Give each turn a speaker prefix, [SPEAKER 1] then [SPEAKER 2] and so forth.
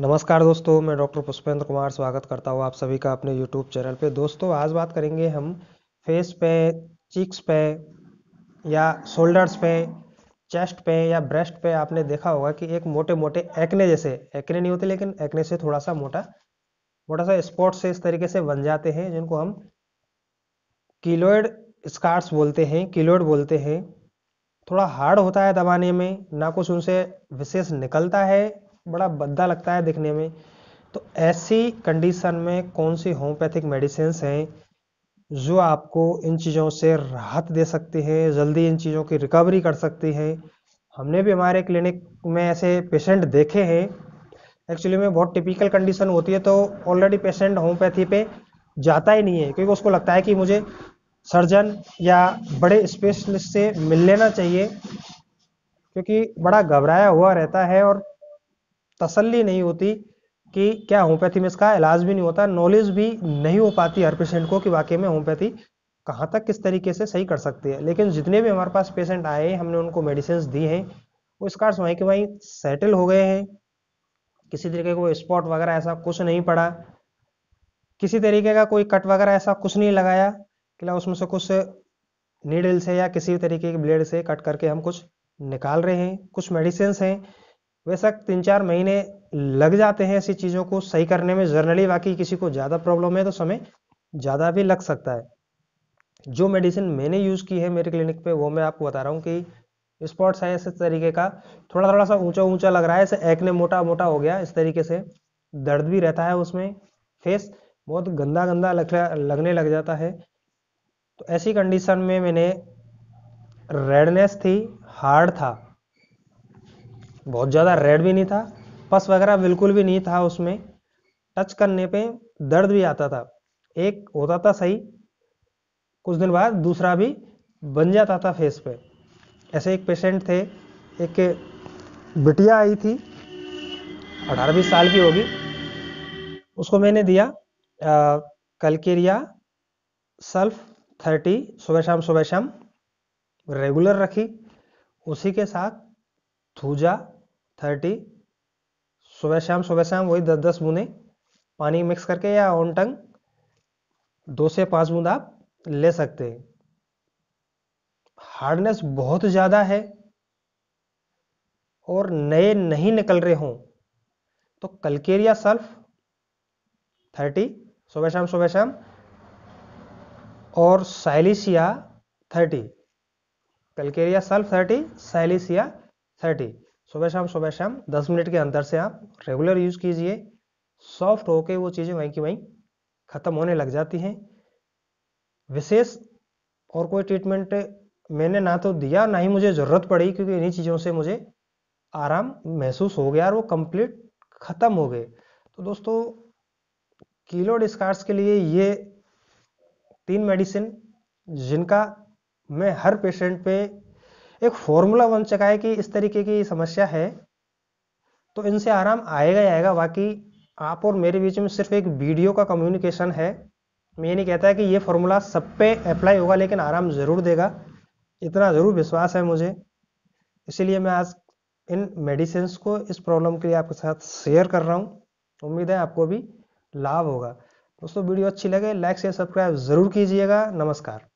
[SPEAKER 1] नमस्कार दोस्तों मैं डॉक्टर पुष्पेंद्र कुमार स्वागत करता हूँ आप सभी का अपने यूट्यूब चैनल पे दोस्तों आज बात करेंगे हम फेस पे चीक्स पे या शोल्डर्स पे चेस्ट पे या ब्रेस्ट पे आपने देखा होगा कि एक मोटे मोटे एक्ने जैसे एक्ने नहीं होते लेकिन एक्ने से थोड़ा सा मोटा मोटा सा स्पॉट से इस तरीके से बन जाते हैं जिनको हम किलोइड स्कार्स बोलते हैं किलोइड बोलते हैं थोड़ा हार्ड होता है दबाने में ना कुछ उनसे विशेष निकलता है बड़ा बद्दा लगता है दिखने में तो ऐसी कंडीशन में कौन सी होम्योपैथिक मेडिसिन हैं जो आपको इन चीज़ों से राहत दे सकती है जल्दी इन चीज़ों की रिकवरी कर सकती है हमने भी हमारे क्लिनिक में ऐसे पेशेंट देखे हैं एक्चुअली में बहुत टिपिकल कंडीशन होती है तो ऑलरेडी पेशेंट होम्योपैथी पे जाता ही नहीं है क्योंकि उसको लगता है कि मुझे सर्जन या बड़े स्पेशलिस्ट से मिल लेना चाहिए क्योंकि बड़ा घबराया हुआ रहता है और तसल्ली नहीं होती कि क्या होम्योपैथी में इसका इलाज भी नहीं होता नॉलेज भी नहीं हो पाती हर पेशेंट को कि वाकई में होम्योपैथी कहाँ तक किस तरीके से सही कर सकती है लेकिन जितने भी हमारे पास पेशेंट आए हैं हमने उनको मेडिसिन दी हैं वो इस कार्ड वहीं के वहीं सेटल हो गए हैं किसी तरीके का स्पॉट वगैरह ऐसा कुछ नहीं पड़ा किसी तरीके का कोई कट वगैरह ऐसा कुछ नहीं लगाया कि उसमें से कुछ नीडल से या किसी तरीके के ब्लेड से कट करके हम कुछ निकाल रहे हैं कुछ मेडिसिन हैं बेशक तीन चार महीने लग जाते हैं ऐसी चीज़ों को सही करने में जर्नली बाकी किसी को ज़्यादा प्रॉब्लम है तो समय ज़्यादा भी लग सकता है जो मेडिसिन मैंने यूज़ की है मेरे क्लिनिक पे वो मैं आपको बता रहा हूँ कि स्पॉट्स है ऐसे तरीके का थोड़ा थोड़ा सा ऊंचा ऊंचा लग रहा है ऐसे एक्ने मोटा मोटा हो गया इस तरीके से दर्द भी रहता है उसमें फेस बहुत गंदा गंदा लग लगने लग जाता है तो ऐसी कंडीशन में मैंने रेडनेस थी हार्ड था बहुत ज़्यादा रेड भी नहीं था पस वगैरह बिल्कुल भी नहीं था उसमें टच करने पे दर्द भी आता था एक होता था सही कुछ दिन बाद दूसरा भी बन जाता था फेस पे ऐसे एक पेशेंट थे एक बिटिया आई थी अठारह बीस साल की होगी उसको मैंने दिया कलकेरिया सल्फ थर्टी सुबह शाम सुबह शाम रेगुलर रखी उसी के साथ थूजा थर्टी सुबह शाम सुबह शाम वही दस दस बूंदे पानी मिक्स करके या ऑन टंग दो से पांच बूंद आप ले सकते हैं हार्डनेस बहुत ज़्यादा है और नए नहीं निकल रहे हों तो कलकेरिया सल्फ थर्टी सुबह शाम सुबह शाम और silicea thirty calcarea sulph thirty silicea thirty सुबह शाम सुबह शाम दस मिनट के अंदर से आप रेगुलर यूज़ कीजिए सॉफ्ट होके वो चीज़ें वहीं की वहीं ख़त्म होने लग जाती हैं विशेष और कोई ट्रीटमेंट मैंने ना तो दिया ना ही मुझे ज़रूरत पड़ी क्योंकि इन्हीं चीज़ों से मुझे आराम महसूस हो गया और वो कंप्लीट ख़त्म हो गए तो दोस्तों कीलोड डिस्कार्स के लिए ये तीन मेडिसिन जिनका मैं हर पेशेंट पे एक फॉर्मूला बन चुका है कि इस तरीके की समस्या है तो इनसे आराम आएगा ही आएगा बाकी आप और मेरे बीच में सिर्फ एक वीडियो का कम्युनिकेशन है मैं ये नहीं कहता है कि ये फॉर्मूला सब पे अप्लाई होगा लेकिन आराम ज़रूर देगा इतना ज़रूर विश्वास है मुझे इसीलिए मैं आज इन मेडिसिन को इस प्रॉब्लम के लिए आपके साथ शेयर कर रहा हूँ उम्मीद है आपको भी लाभ होगा दोस्तों वीडियो अच्छी लगे लाइक शेयर सब्सक्राइब ज़रूर कीजिएगा नमस्कार